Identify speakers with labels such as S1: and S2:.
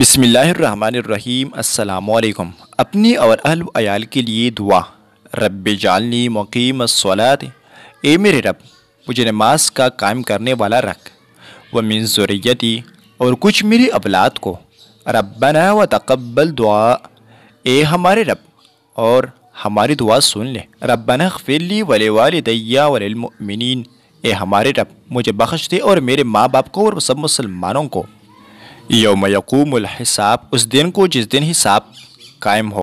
S1: بسم اللہ الرحمن الرحیم السلام علیکم اپنی اور اہل و عیال کے لیے دعا رب جالنی مقیم سولاد اے میرے رب مجھے نماز کا قائم کرنے والا رکھ ومن مین اور کچھ میری اولاد کو ربنا و تقبل دعا اے ہمارے رب اور ہماری دعا سن لے رب لی ولی والدی ولی المؤمنین اے ہمارے رب مجھے بخش دے اور میرے ماں باپ کو اور سب مسلمانوں کو یوم یقوم الحساب اس دن کو جس دن حساب قائم ہو